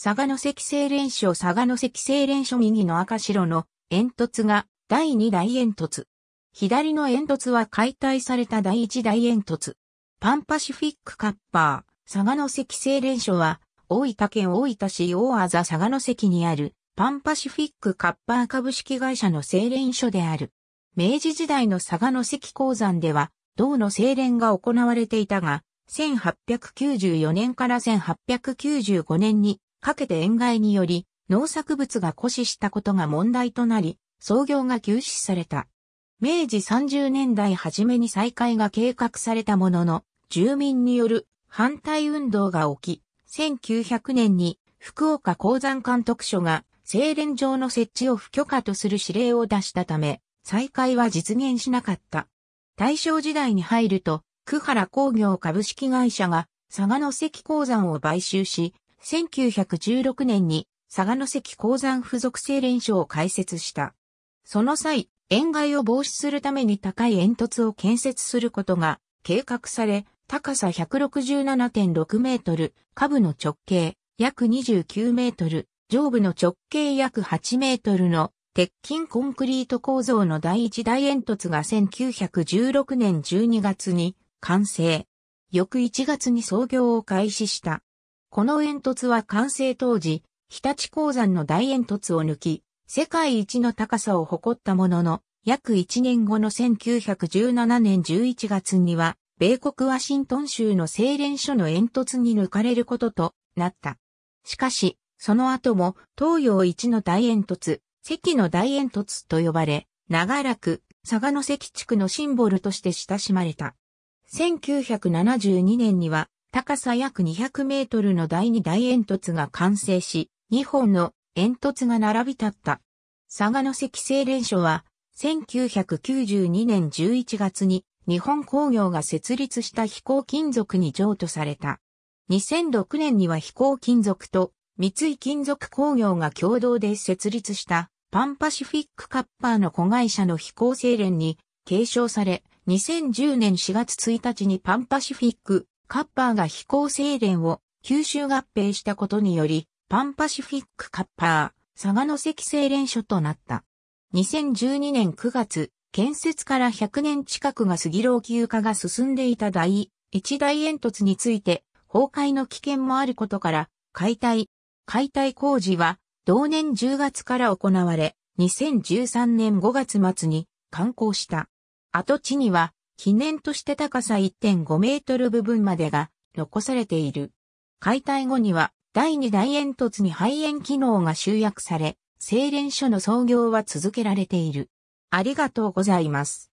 佐賀の関西蓮所佐賀の関西蓮所右の赤白の煙突が第二大煙突。左の煙突は解体された第一大煙突。パンパシフィックカッパー、佐賀の関西蓮所は大分県大分市大あざ佐賀の関にあるパンパシフィックカッパー株式会社の精錬所である。明治時代の佐賀の関鉱山では、銅の精錬が行われていたが、1894年から1895年にかけて塩害により農作物が枯死したことが問題となり、操業が休止された。明治30年代初めに再開が計画されたものの、住民による反対運動が起き、1900年に福岡鉱山監督署が精錬場の設置を不許可とする指令を出したため、再開は実現しなかった。大正時代に入ると、久原工業株式会社が佐賀の関鉱山を買収し、1916年に佐賀関鉱山附属精錬所を開設した。その際、塩害を防止するために高い煙突を建設することが計画され、高さ167.6メートル、下部の直径約29メートル、上部の直径約8メートルの鉄筋コンクリート構造の第一大煙突が1916年12月に完成。翌1月に創業を開始した。この煙突は完成当時、日立鉱山の大煙突を抜き、世界一の高さを誇ったものの、約1年後の1917年11月には、米国ワシントン州の精錬所の煙突に抜かれることとなった。しかし、その後も東洋一の大煙突、関の大煙突と呼ばれ、長らく佐賀の関地区のシンボルとして親しまれた。1972年には高さ約200メートルの第二大煙突が完成し、2本の煙突が並び立った。佐賀の石製連所は、1992年11月に日本工業が設立した飛行金属に譲渡された。2006年には飛行金属と三井金属工業が共同で設立したパンパシフィックカッパーの子会社の飛行精錬に継承され、2010年4月1日にパンパシフィックカッパーが飛行精錬を吸収合併したことにより、パンパシフィックカッパー、佐賀の関精錬所となった。2012年9月、建設から100年近くが過ぎ老朽化が進んでいた第一大煙突について、崩壊の危険もあることから、解体、解体工事は、同年10月から行われ、2013年5月末に完工した。跡地には、記念として高さ1.5メートル部分までが残されている。解体後には第2大煙突に肺炎機能が集約され、精錬所の操業は続けられている。ありがとうございます。